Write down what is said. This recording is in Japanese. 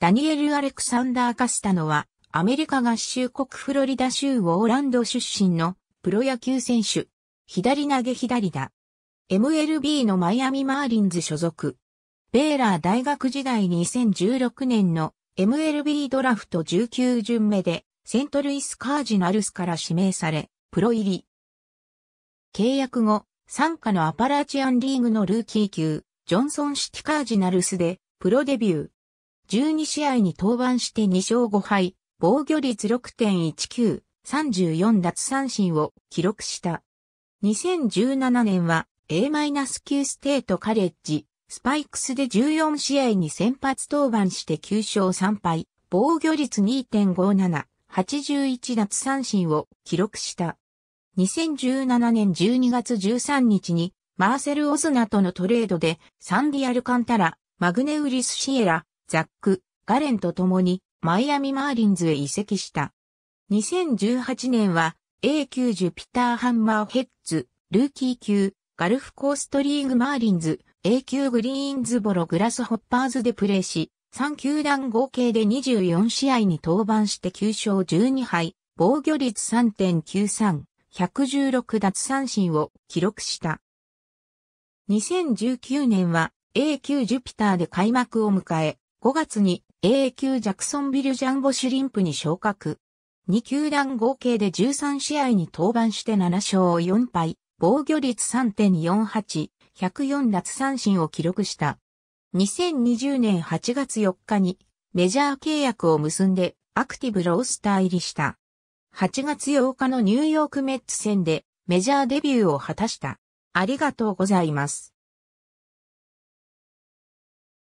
ダニエル・アレクサンダー・カスタノは、アメリカ合衆国フロリダ州ウォーランド出身のプロ野球選手。左投げ左打。MLB のマイアミマーリンズ所属。ベーラー大学時代2016年の MLB ドラフト19巡目でセントルイスカージナルスから指名され、プロ入り。契約後、参加のアパラチアンリーグのルーキー級、ジョンソンシティカージナルスでプロデビュー。12試合に登板して2勝5敗、防御率6.19、34奪三振を記録した。2017年は A-9 ステートカレッジ、スパイクスで14試合に先発登板して9勝3敗、防御率2.57、81奪三振を記録した。2017年12月13日にマーセル・オズナとのトレードでサンディアル・カンタラ、マグネウリス・シエラ、ザック、ガレンと共にマイアミマーリンズへ移籍した。2018年は A 級ジュピターハンマーヘッズ、ルーキー級、ガルフコーストリーグマーリンズ、A 級グリーンズボログラスホッパーズでプレーし、3球団合計で24試合に登板して9勝12敗、防御率3.93、116奪三振を記録した。2019年は A 級ジュピターで開幕を迎え、5月に A 級ジャクソンビルジャンボシュリンプに昇格。2球団合計で13試合に登板して7勝4敗、防御率3.48、104奪三振を記録した。2020年8月4日にメジャー契約を結んでアクティブロースター入りした。8月8日のニューヨークメッツ戦でメジャーデビューを果たした。ありがとうございます。